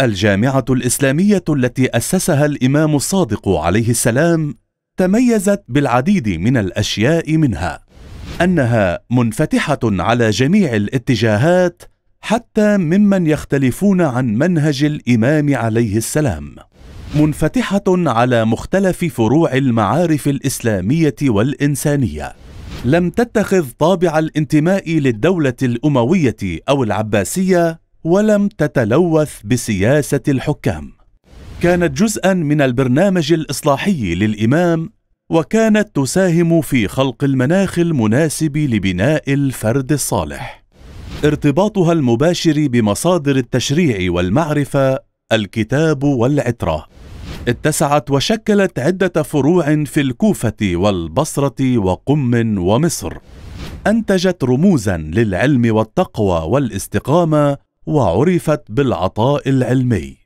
الجامعة الإسلامية التي أسسها الإمام الصادق عليه السلام تميزت بالعديد من الأشياء منها أنها منفتحة على جميع الاتجاهات حتى ممن يختلفون عن منهج الإمام عليه السلام منفتحة على مختلف فروع المعارف الإسلامية والإنسانية لم تتخذ طابع الانتماء للدولة الأموية أو العباسية ولم تتلوث بسياسة الحكام كانت جزءا من البرنامج الإصلاحي للإمام وكانت تساهم في خلق المناخ المناسب لبناء الفرد الصالح ارتباطها المباشر بمصادر التشريع والمعرفة الكتاب والعترة اتسعت وشكلت عدة فروع في الكوفة والبصرة وقم ومصر أنتجت رموزا للعلم والتقوى والاستقامة وعرفت بالعطاء العلمي